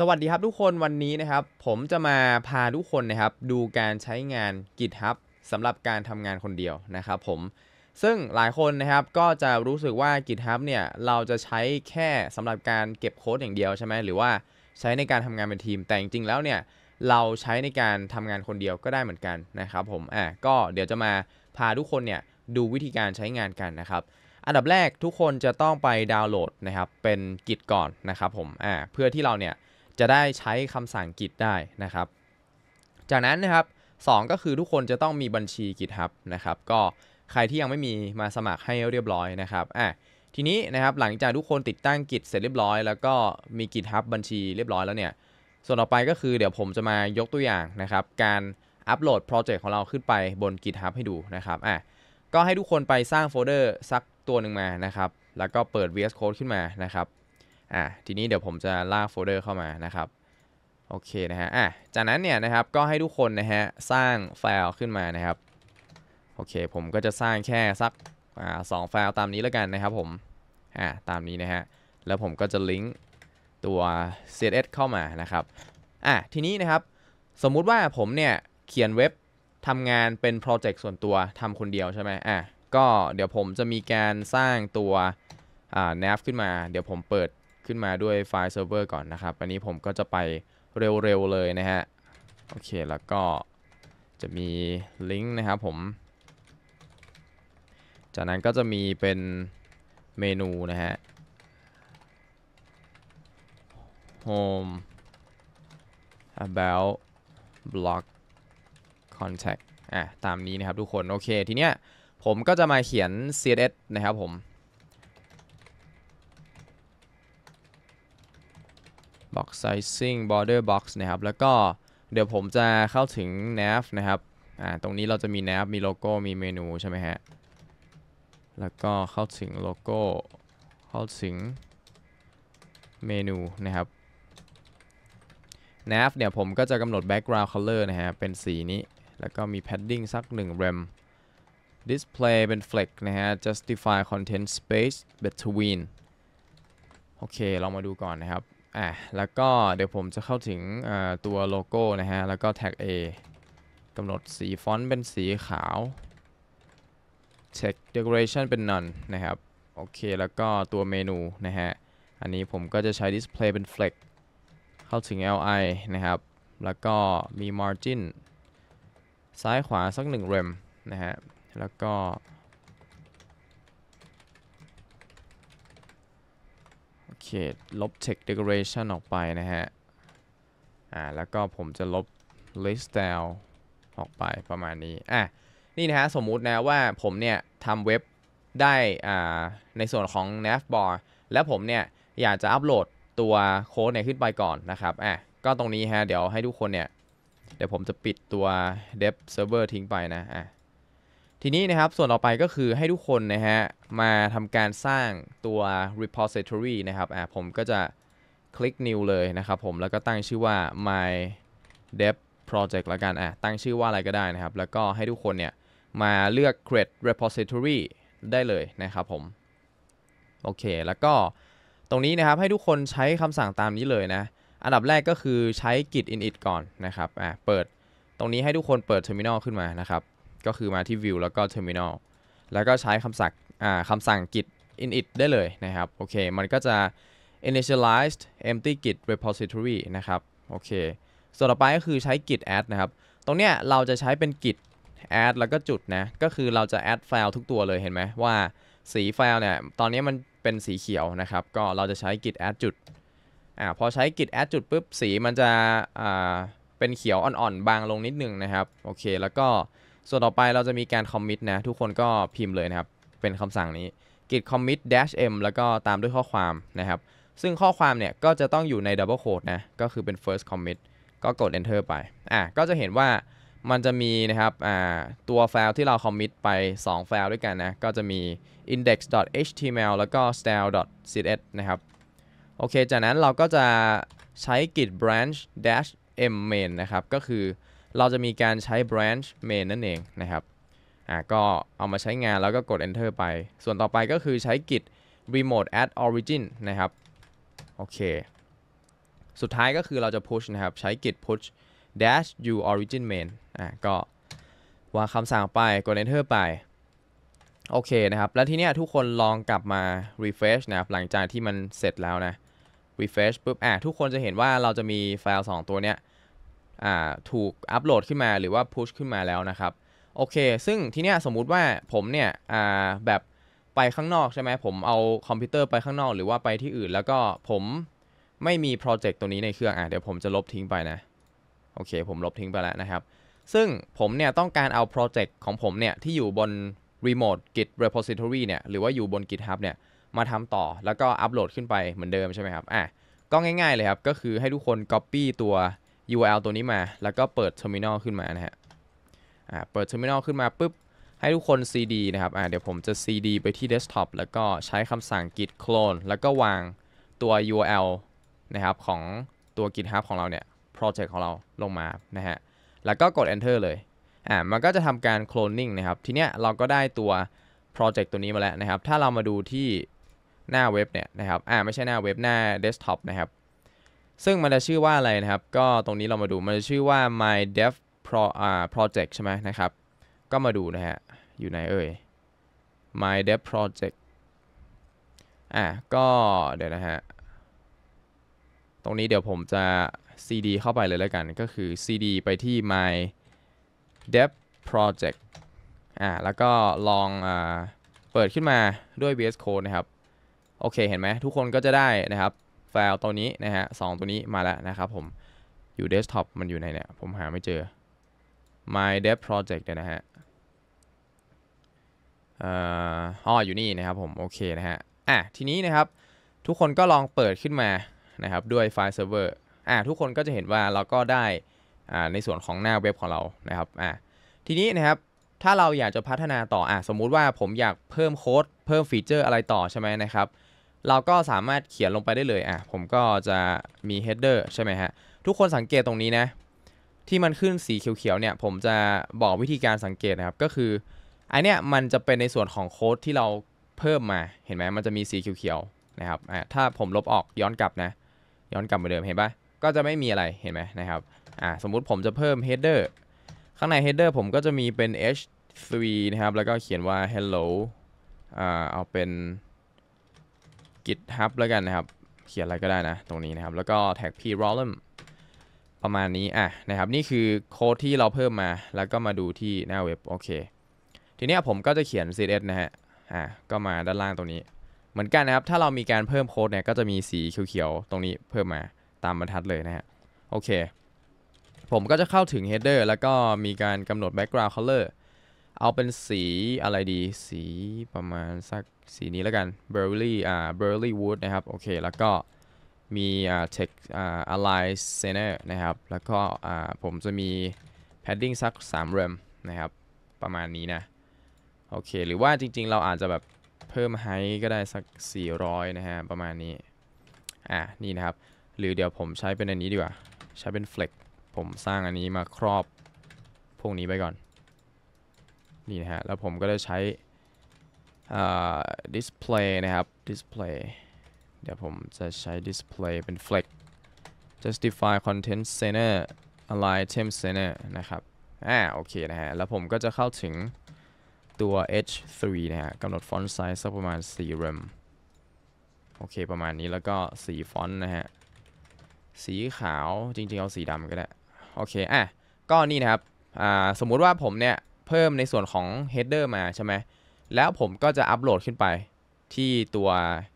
สวัสดีครับทุกคนวันนี้นะครับ ผมจะมาพาทุกคนนะครับดูการใช้งาน GitHub สำหรับการทำงานคนเดียวนะครับ ผม ซึ่งหลายคนนะครับก็จะรู้สึกว่า GitHub เนี่ยเราจะใช้แค่สำหรับการเก็บโค้ดอย่างเดียวใช่ไหมหรือว่าใช้ในการทำงานเป็นทีมแต่จริงๆแล้วเนี่ยเราใช้ในการทำงานคนเดียวก็ได้เหมือนกันนะครับผมอ่ะก็เดี๋ยวจะมาพาทุกคนเนี่ยดูวิธีการใช้งานกันนะครับ อันดับแรกทุกคนจะต้องไปดาวน์โหลดนะครับเป็น Git ก่อนนะครับผมอ่าเพื่อที่เราเนี่ยจะได้ใช้คำสั่ง Git ได้นะครับ จากนั้นนะครับ 2 ก็คือทุกคนจะต้องมีบัญชี GitHub นะครับ ก็ใครที่ยังไม่มีมาสมัครให้เรียบร้อยนะครับอ่ะทีนี้นะครับหลังจากทุกคนติดตั้ง Git เสร็จเรียบร้อยแล้วก็มี GitHub บัญชีเรียบร้อยแล้วเนี่ย ส่วนต่อไปก็คือ เดี๋ยวผมจะมายกตัวอย่างนะครับ การอัปโหลดโปรเจกต์ของเราขึ้นไปบน GitHub ให้ดูนะครับอ่ะก็ให้ทุกคนไปสร้างโฟลเดอร์สักตัวหนึ่งมานะครับ แล้วก็เปิด VS Code ขึ้นมานะครับอ่ะทีนี้เดี๋ยวผมจะลากโฟลเดอร์เข้ามานะครับโอเคนะฮะอ่ะจากนั้นเนี่ยนะครับก็ให้ทุกคนนะฮะสร้างไฟล์ขึ้นมานะครับโอเคผมก็จะสร้างแค่สักอ่าสองไฟล์ตามนี้แล้วกันนะครับผมอ่ะตามนี้นะฮะแล้วผมก็จะลิงก์ตัว CSS เข้ามานะครับอ่ะทีนี้นะครับสมมุติว่าผมเนี่ยเขียนเว็บทำงานเป็นโปรเจกต์ส่วนตัวทำคนเดียวใช่ไหมอ่ะก็เดี๋ยวผมจะมีการสร้างตัวอ่าเนฟขึ้นมา เดี๋ยวผมเปิดขึ้นมาด้วยไฟล์เซิร์ฟเวอร์ก่อนนะครับอันนี้ผมก็จะไปเร็วๆเลยนะฮะ โอเคแล้วก็จะมีลิงก์นะครับผม จากนั้นก็จะมีเป็นเมนูนะฮะ home about block contact อ่ะ ตามนี้นะครับทุกคน โอเคทีเนี้ยผมก็จะมาเขียน CSS นะครับผม box sizing border box นะครับ แล้วก็เดี๋ยวผมจะเข้าถึง nav นะครับ อ่า ตรงนี้เราจะมี nav มีโลโก้ มีเมนูใช่ไหมฮะ แล้วก็เข้าถึงโลโก้ เข้าถึงเมนูนะครับ nav เนี่ยผมก็จะกำหนด background color นะฮะ เป็นสีนี้ แล้วก็มี padding สัก1 rem display เป็น flex นะฮะ justify content space between โอเค เรามาดูก่อนนะครับอ่ะแล้วก็เดี๋ยวผมจะเข้าถึงตัวโลโก้นะฮะแล้วก็แท็ก A กำหนดสีฟอนต์เป็นสีขาว Text Decoration เป็น None นะครับ โอเคแล้วก็ตัวเมนูนะฮะ อันนี้ผมก็จะใช้ Display เป็น Flex เข้าถึง LI นะครับ แล้วก็มี Margin ซ้ายขวาสัก1 Rem นะฮะ แล้วก็เคลบ text decoration ออกไปนะฮะ อ่า แล้วก็ผมจะลบ list style ออกไปประมาณนี้ อ่ะ นี่นะฮะ สมมุตินะว่าผมเนี่ยทำเว็บได้ อ่า ในส่วนของ navbar แล้วผมเนี่ย อยากจะอัปโหลดตัวโค้ดเนี่ยขึ้นไปก่อนนะครับ อ่ะ ก็ตรงนี้ฮะ เดี๋ยวให้ทุกคนเนี่ย เดี๋ยวผมจะปิดตัว dev server ทิ้งไปนะ อ่ะทีนี้นะครับส่วนต่อไปก็คือให้ทุกคนนะฮะมาทำการสร้างตัว repository นะครับอ่าผมก็จะคลิก new เลยนะครับ ผมแล้วก็ตั้งชื่อว่า my dev project ละกันอ่ตั้งชื่อว่าอะไรก็ได้นะครับแล้วก็ให้ทุกคนเนี่ยมาเลือก create repository ได้เลยนะครับผมโอเค แล้วก็ตรงนี้นะครับให้ทุกคนใช้คำสั่งตามนี้เลยนะ อันดับแรกก็คือใช้ git init ก่อนนะครับอ่เปิดตรงนี้ให้ทุกคนเปิด terminal ขึ้นมานะครับก็คือมาที่ view แล้วก็ terminal แล้วก็ใช้คำสั่งคำสั่ง git init ได้เลยนะครับ โอเค มันก็จะ initialized empty git repository นะครับ โอเค ส่วนต่อไปก็คือใช้ git add นะครับ ตรงเนี้ยเราจะใช้เป็น git add แล้วก็จุดนะ ก็คือเราจะ add ไฟล์ทุกตัวเลยเห็นไหมว่าสีไฟล์เนี่ย ตอนนี้มันเป็นสีเขียวนะครับ ก็เราจะใช้ git add จุด อ่า พอใช้ git add จุดปุ๊บสีมันจะ อ่า เป็นเขียวอ่อนๆ บางลงนิดนึงนะครับ โอเค แล้วก็ส่วนต่อไปเราจะมีการคอมมิตนะ ทุกคนก็พิมพ์เลยนะครับ เป็นคำสั่งนี้ git commit dash m แล้วก็ตามด้วยข้อความนะครับ ซึ่งข้อความเนี่ยก็จะต้องอยู่ใน double quote นะ ก็คือเป็น first commit ก็กด enter ไปอ่ะก็จะเห็นว่ามันจะมีนะครับอ่าตัวไฟล์ที่เราคอมมิตไป2ไฟล์ด้วยกันนะ ก็จะมี index.html แล้วก็ style.css นะครับโอเค จากนั้นเราก็จะใช้ git branch dash m main นะครับ ก็คือเราจะมีการใช้ branch main นั่นเองนะครับ อ่า ก็เอามาใช้งานแล้วก็กด enter ไป ส่วนต่อไปก็คือใช้กิจ remote at origin นะครับ โอเค สุดท้ายก็คือเราจะ push นะครับ ใช้กิจ push dash u origin main อ่า ก็วางคำสั่งไปกด enter ไป โอเคนะครับ แล้วทีเนี้ยทุกคนลองกลับมา refresh นะครับหลังจากที่มันเสร็จแล้วนะ refresh ปุ๊บ อ่ะทุกคนจะเห็นว่าเราจะมีไฟล์ 2 ตัวเนี้ยถูกอัปโหลดขึ้นมาหรือว่าพุชขึ้นมาแล้วนะครับโอเค ซึ่งทีเนี้ยสมมุติว่าผมเนี่ยแบบไปข้างนอกใช่ไหมผมเอาคอมพิวเตอร์ไปข้างนอก หรือว่าไปที่อื่น แล้วก็ผมไม่มีโปรเจกต์ตัวนี้ในเครื่องอ่ะเดี๋ยวผมจะลบทิ้งไปนะโอเค ผมลบทิ้งไปแล้วนะครับ ซึ่งผมเนี่ยต้องการเอาโปรเจกต์ของผมเนี่ยที่อยู่บน remote git repository เนี่ยหรือว่าอยู่บน github เนี่ยมาทำต่อ แล้วก็อัปโหลดขึ้นไปเหมือนเดิมใช่ไหมครับอ่ะก็ง่ายๆเลยครับ ก็คือให้ทุกคน copy ตัว URL ตัวนี้มา แล้วก็เปิด Terminal ขึ้นมานะฮะ อ่า เปิด Terminal ขึ้นมาปุ๊บ ให้ทุกคน cd นะครับ อ่า เดี๋ยวผมจะ cd ไปที่ desktop แล้วก็ใช้คำสั่ง git clone แล้วก็วางตัว URL นะครับของตัว GitHub ของเราเนี่ย project ของเราลงมา นะฮะ แล้วก็กด enter เลย อ่า มันก็จะทำการ cloning นะครับ ทีเนี้ยเราก็ได้ตัว project ตัวนี้มาแล้วนะครับ ถ้าเรามาดูที่หน้าเว็บเนี่ยนะครับ อ่า ไม่ใช่หน้าเว็บหน้า desktop นะครับซึ่งมันจะชื่อว่าอะไรนะครับ ก็ตรงนี้เรามาดู มันจะชื่อว่า my dev pro อ่า project ใช่ไหมนะครับ ก็มาดูนะฮะ อยู่ไหนเอ่ย my dev project อ่ะก็เดี๋ยวนะฮะ ตรงนี้เดี๋ยวผมจะ cd เข้าไปเลยแล้วกัน ก็คือ cd ไปที่ my dev project อ่ะแล้วก็ลองอ่าเปิดขึ้นมาด้วย VS Code นะครับ โอเคเห็นไหมทุกคนก็จะได้นะครับไฟล์ตัวนี้นะฮะสตัวนี้มาแล้วนะครับ ผมอยู่เดสก์ท็อปมันอยู่ในเนี่ยผมหาไม่เจอ my dev project เนยนะฮะอ่ออยู่นี่นะครับผมโอเคนะฮะอ่ะทีนี้นะครับทุกคนก็ลองเปิดขึ้นมานะครับด้วยไฟล์เซิร์ฟเวอร์อ่ะทุกคนก็จะเห็นว่าเราก็ได้อ่าในส่วนของหน้าเว็บของเรานะครับอ่ะทีนี้นะครับถ้าเราอยากจะพัฒนาต่ออ่ะสมมุติว่าผมอยากเพิ่มโค้ดเพิ่มฟีเจอร์อะไรต่อใช่ไหมนะครับเราก็สามารถเขียนลงไปได้เลยอ่ะผมก็จะมี header ใช่ไหมฮะทุกคนสังเกตตรงนี้นะ ที่มันขึ้นสีเขียวๆเนี่ยผมจะบอกวิธีการสังเกตนะครับก็คืออันเนี้ยมันจะเป็นในส่วนของโค้ดที่เราเพิ่มมาเห็นไหมมันจะมีสีเขียวๆนะครับอ่ะถ้าผมลบออกย้อนกลับนะ ย้อนกลับมาเดิม เห็นปะก็จะไม่มีอะไรเห็นไหมนะครับอ่าสมมุติผมจะเพิ่ม header ข้างใน header ผมก็จะมีเป็น h3 นะครับ แล้วก็เขียนว่า hello อ่าเอาเป็น GitHub แล้วกันนะครับเขียนอะไรก็ได้นะตรงนี้นะครับแล้วก็แท็ก p r o l e m ประมาณนี้อ่ะนะครับนี่คือโค้ดที่เราเพิ่มมา แล้วก็มาดูที่หน้าเว็บโอเคทีนี้ผมก็จะเขียน CSS นะฮะอ่ะก็มาด้านล่างตรงนี้เหมือนกันนะครับถ้าเรามีการเพิ่มโค้ดเนี่ยก็จะมีสีเขียวๆตรงนี้เพิ่มมาตามบรรทัดเลยนะฮะโอเคผมก็จะเข้าถึง header แล้วก็มีการกำหนด background color เอาเป็นสีอะไรดี สีประมาณสักสีนี้แล้วกัน Burley อ่า Burley Wood นะครับโอเคแล้วก็มีอ่า Tech อ่า Ally Center นะครับแล้วก็อ่าผมจะมี Padding สัก3 เรมนะครับประมาณนี้นะโอเคหรือว่าจริง ๆ เราอาจจะแบบเพิ่มไฮก็ได้สัก400 นะฮะ ประมาณนี้อ่านี่นะครับหรือเดี๋ยวผมใช้เป็นอันนี้ดีกว่า ใช้เป็น Flex ผมสร้างอันนี้มาครอบพวกนี้ไปก่อนนี่นะฮะแล้วผมก็จะใช้ display นะครับ display เดี๋ยวผมจะใช้ display เป็น flex justify content center align item center นะครับ อ่า โอเคนะฮะแล้วผมก็จะเข้าถึงตัว h3 นะฮะกำหนดฟอนต์ไซส์สักประมาณ4 rem โอเคประมาณนี้แล้วก็สีฟอนต์นะฮะสีขาวจริงๆเอาสีดำก็ได้ โอเค อ่ะก็นี่นะครับอ่าสมมุติว่าผมเนี่ย เพิ่มในส่วนของ header มาใช่ไหมแล้วผมก็จะอัปโหลดขึ้นไปที่ตัว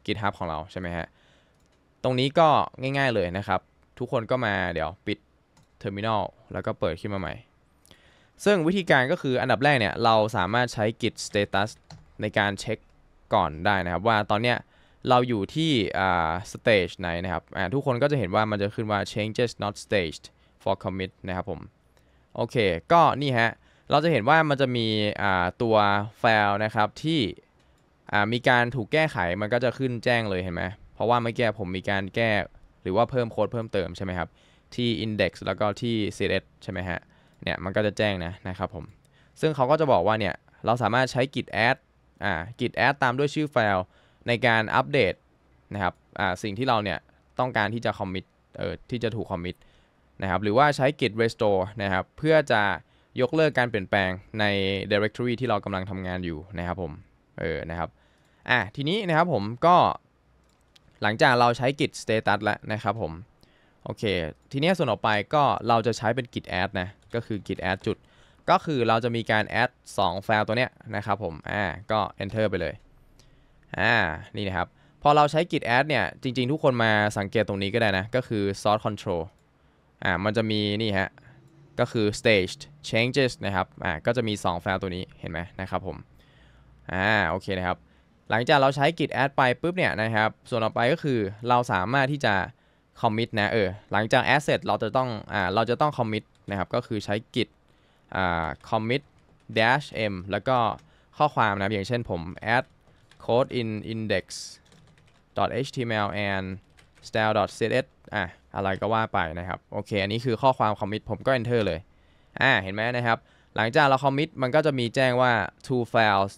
GitHub ของเราใช่ไหมฮะ ตรงนี้ก็ง่ายๆเลยนะครับ ทุกคนก็มาเดี๋ยวปิดเทอร์มินอลแล้วก็เปิดขึ้นมาใหม่ ซึ่งวิธีการก็คืออันดับแรกเนี่ย เราสามารถใช้ git status ในการเช็คก่อนได้นะครับ ว่าตอนเนี้ยเราอยู่ที่อ่า stage ไหนนะครับ ทุกคนก็จะเห็นว่ามันจะขึ้นว่า changes not staged for commit นะครับผม โอเค ก็นี่ฮะเราจะเห็นว่ามันจะมีตัวไฟล์นะครับที่มีการถูกแก้ไขมันก็จะขึ้นแจ้งเลยเห็นไหมเพราะว่าเมื่อกี้ผมมีการแก้หรือว่าเพิ่มโค้ดเพิ่มเติมใช่ไหมครับที่ index แล้วก็ที่ css ใช่ไหมฮะเนี่ยมันก็จะแจ้งนะนะครับผมซึ่งเขาก็จะบอกว่าเนี่ยเราสามารถใช้ git add อ่า git add ตามด้วยชื่อไฟล์ในการอัปเดตนะครับอ่าสิ่งที่เราเนี่ยต้องการที่จะคอมมิตเอ่อที่จะถูกคอมมิตนะครับหรือว่าใช้ git restore นะครับเพื่อจะยกเลิกการเปลี่ยนแปลงใน directory ที่เรากำลังทำงานอยู่นะครับ ผม เออ นะครับ อ่ะ ทีนี้นะครับผมก็ หลังจากเราใช้กิจ status แล้วนะครับผม โอเค ทีนี้ส่วนออกไปก็เราจะใช้เป็นกิจ add นะ ก็คือกิจ add จุด ก็คือเราจะมีการ add 2ไฟล์ตัวเนี้ยนะครับ ผม อ่า ก็ enter ไปเลย อ่า นี่นะครับ พอเราใช้กิจ add เนี่ย จริงๆ ทุกคนมาสังเกตตรงนี้ก็ได้นะ ก็คือ source control อ่า มันจะมีนี่ฮะก็คือ staged changes นะครับ อ่า ก็จะมี2ไฟล์ตัวนี้เห็นไหมนะครับผม อ่า โอเคนะครับ หลังจากเราใช้ git add ไปปุ๊บเนี่ยนะครับ ส่วนต่อไปก็คือเราสามารถที่จะ commit นะเออ หลังจาก asset เราจะต้อง อ่า เราจะต้อง commit นะครับ ก็คือใช้ git อ่า commit dash m แล้วก็ข้อความนะ อย่างเช่นผม add code in index html and style css อ่าอะไรก็ว่าไปนะครับโอเคอันนี้คือข้อความคอมมิตผมก็ enter เลย อ่า เห็นไหมนะครับ หลังจากเราคอมมิตมันก็จะมีแจ้งว่า two files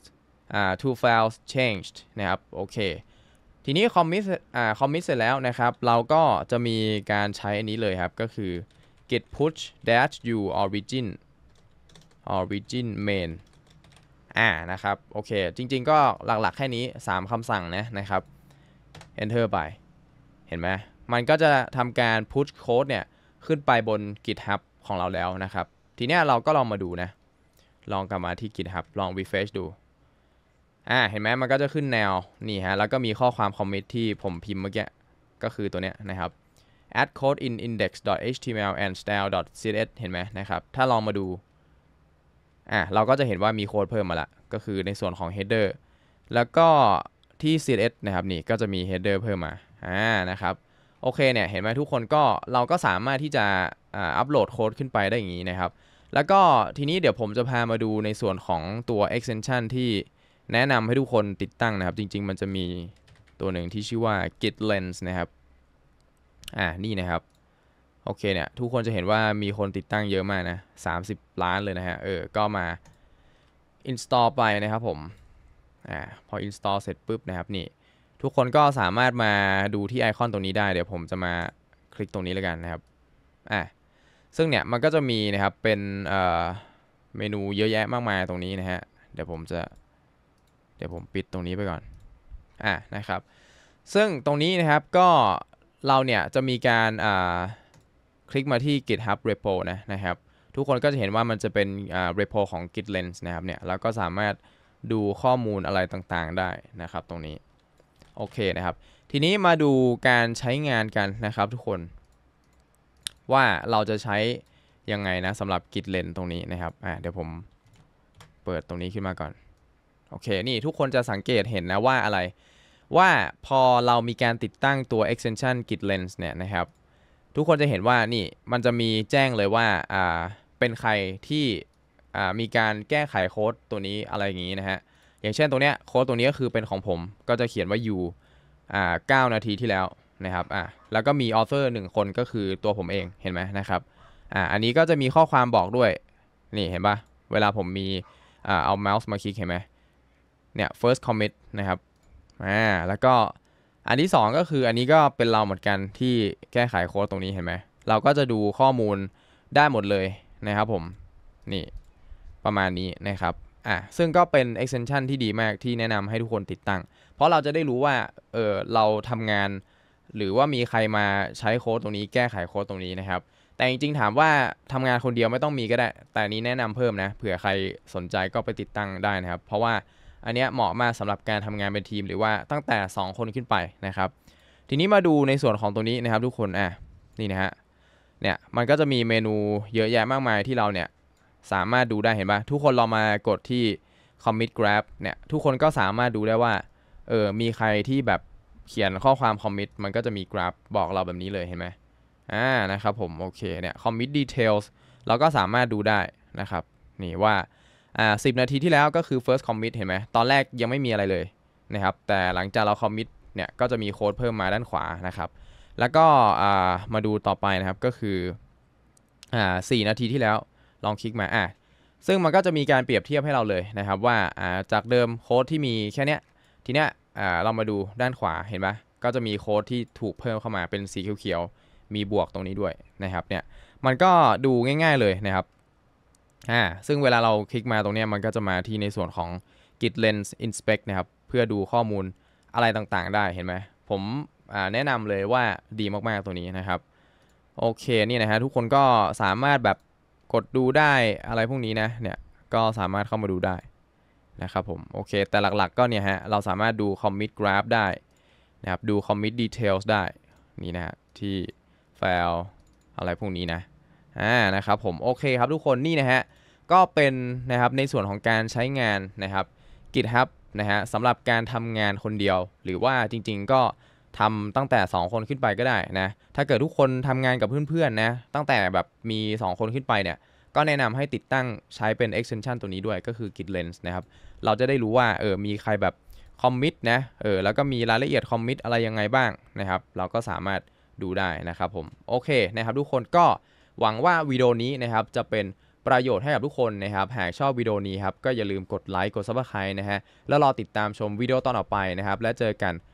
อ่า two files changed นะครับโอเคทีนี้คอมมิตอ่าคอมมิตเสร็จแล้วนะครับ เราก็จะมีการใช้อันนี้เลยครับก็คือ git push dash u origin origin main อ่านะครับโอเคจริง ๆก็หลักๆแค่นี้ 3 คำสั่งนะนะครับ enter ไป เห็นไหมมันก็จะทำการ push code เนี่ยขึ้นไปบน GitHub ของเราแล้วนะครับ ทีนี้เราก็ลองมาดูนะ ลองกลับมาที่ GitHub ลอง refresh ดูอ่าเห็นไหมมันก็จะขึ้นแนวนี่ฮะแล้วก็มีข้อความคอมมิตที่ผมพิมพ์เมื่อกี้ ก็คือตัวเนี้ยนะครับ add code in index.html and style.css เห็นไหมนะครับ ถ้าลองมาดูอ่าเราก็จะเห็นว่ามีโค้ดเพิ่มมาละก็คือในส่วนของ header แล้วก็ที่ css นะครับ นี่ก็จะมี header เพิ่มมาอ่านะครับโอเคเนี่ยเห็นไหมทุกคนก็เราก็สามารถที่จะอัปโหลดโค้ดขึ้นไปได้อย่างนี้นะครับ แล้วก็ทีนี้เดี๋ยวผมจะพามาดูในส่วนของตัว extension ที่แนะนำให้ทุกคนติดตั้งนะครับ จริงๆมันจะมีตัวหนึ่งที่ชื่อว่า git lens นะครับ อ่า นี่นะครับ โอเคเนี่ยทุกคนจะเห็นว่ามีคนติดตั้งเยอะมากนะ30 ล้านเลยนะฮะเออ ก็มา install ไปนะครับผมอ่าพอ install เสร็จปุ๊บนะครับนี่ทุกคนก็สามารถมาดูที่ไอคอนตรงนี้ได้ เดี๋ยวผมจะมาคลิกตรงนี้แล้วกันนะครับ อ่ะ ซึ่งเนี่ยมันก็จะมีนะครับ เป็นเอ่อเมนูเยอะแยะมากมายตรงนี้นะฮะ เดี๋ยวผมจะ เดี๋ยวผมปิดตรงนี้ไปก่อน อ่ะนะครับ ซึ่งตรงนี้นะครับก็เราเนี่ยจะมีการอ่าคลิกมาที่ GitHub repo นะนะครับ ทุกคนก็จะเห็นว่ามันจะเป็นอ่า repo ของ GitLens นะครับเนี่ยเราก็สามารถดูข้อมูลอะไรต่างๆได้นะครับตรงนี้โอเคนะครับ ทีนี้มาดูการใช้งานกันนะครับทุกคน ว่าเราจะใช้ยังไงนะสำหรับกิจเลนตรงนี้นะครับอ่าเดี๋ยวผมเปิดตรงนี้ขึ้นมาก่อนโอเคนี่ทุกคนจะสังเกตเห็นนะว่าอะไรว่าพอเรามีการติดตั้งตัว extension git lens เนี่ยนะครับ ทุกคนจะเห็นว่านี่มันจะมีแจ้งเลยว่าอ่าเป็นใครที่อ่ามีการแก้ไขโค้ดตัวนี้อะไรอย่างนี้นะฮะอย่างเช่นตรงเนี้ยโค้ดตรงนี้ก็คือเป็นของผมก็จะเขียนว่า u อ่า9นาทีที่แล้วนะครับอ่าแล้วก็มีออเซอร์หนึ่งคนก็คือตัวผมเองเห็นไหมนะครับอ่าอันนี้ก็จะมีข้อความบอกด้วย นี่เห็นปะเวลาผมมีอ่าเอาเมาส์มาคลิกเห็นไหมเนี่ย first commit นะครับอ่าแล้วก็อันที่ 2 ก็คืออันนี้ก็เป็นเราเหมือนกันที่แก้ไขโค้ดตรงนี้เห็นไหมเราก็จะดูข้อมูลได้หมดเลยนะครับ ผมนี่ประมาณนี้นะครับอ่ะซึ่งก็เป็น extension ที่ดีมากที่แนะนำให้ทุกคนติดตั้ง เพราะเราจะได้รู้ว่าเออเราทำงานหรือว่ามีใครมาใช้โค้ดตรงนี้แก้ไขโค้ดตรงนี้นะครับ แต่จริงๆถามว่าทำงานคนเดียวไม่ต้องมีก็ได้ แต่นี้แนะนำเพิ่มนะเผื่อใครสนใจก็ไปติดตั้งได้นะครับ เพราะว่าอันเนี้ยเหมาะมากสำหรับการทำงานเป็นทีมหรือว่าตั้งแต่ 2 คนขึ้นไปนะครับ ทีนี้มาดูในส่วนของตรงนี้นะครับทุกคนอ่ะนี่นะฮะเนี่ยมันก็จะมีเมนูเยอะแยะมากมายที่เราเนี่ยสามารถดูได้เห็นปะทุกคนลองมากดที่ commit grab เนี่ยทุกคนก็สามารถดูได้ว่าเออมีใครที่แบบเขียนข้อความคอมมิตมันก็จะมีกราฟบอกเราแบบนี้เลยเห็นไหมอ่านะครับ ผมโอเคเนี่ยคอมมิตดีเทลส์เราก็สามารถดูได้นะครับ นี่ว่าอ่าสินาทีที่แล้วก็คือ first commit เห็นไหมตอนแรกยังไม่มีอะไรเลยนะครับ แต่หลังจากเราคอมมิตเนี่ยก็จะมีโค้ดเพิ่มมาด้านขวานะครับ แล้วก็อ่ามาดูต่อไปนะครับก็คืออ่าสนาทีที่แล้วลองคลิกมาอ่ะซึ่งมันก็จะมีการเปรียบเทียบให้เราเลยนะครับ ว่าจากเดิมโค้ดที่มีแค่นี้ทีเนี้ยเรามาดูด้านขวา เห็นปะก็จะมีโค้ดที่ถูกเพิ่มเข้ามาเป็นสีเขียวๆมีบวกตรงนี้ด้วยนะครับ เนี่ย มันก็ดูง่าย ๆเลยนะครับ อ่า ซึ่งเวลาเราคลิกมาตรงเนี้ย มันก็จะมาที่ในส่วนของ Git Lens Inspect นะครับ เพื่อดูข้อมูลอะไรต่างๆ ได้ เห็นไหมผมแนะนำเลยว่าดีมากๆ ตัวนี้นะครับ โอเคนี่นะฮะ ทุกคนก็สามารถแบบกดดูได้อะไรพวกนี้นะเนี่ยก็สามารถเข้ามาดูได้นะครับผมโอเคแต่หลักๆก็เนี่ยฮะเราสามารถดู commit graph ได้นะครับดู commit details ได้นี่นะฮะที่ไฟล์อะไรพวกนี้นะอ่านะครับผมโอเคครับทุกคนนี่นะฮะก็เป็นนะครับในส่วนของการใช้งานนะครับ GitHub นะฮะสำหรับการทำงานคนเดียวหรือว่าจริงๆ ก็ทำตั้งแต่ 2 คนขึ้นไปก็ได้นะ ถ้าเกิดทุกคนทำงานกับเพื่อนๆนะ ตั้งแต่แบบมี 2 คนขึ้นไปเนี่ยก็แนะนำให้ติดตั้งใช้เป็น extension ตัวนี้ด้วยก็คือ git lens นะครับเราจะได้รู้ว่าเออมีใครแบบคอมมิตนะเออแล้วก็มีรายละเอียดคอมมิตอะไรยังไงบ้างนะครับเราก็สามารถดูได้นะครับผม โอเคนะครับทุกคนก็หวังว่าวิดีโอนี้นะครับจะเป็นประโยชน์ให้กับทุกคนนะครับ หากชอบวิดีโอนี้ครับก็อย่าลืมกดไลค์กด subscribe นะฮะแล้วรอติดตามชมวิดีโอตอนต่อไปนะครับ และเจอกัน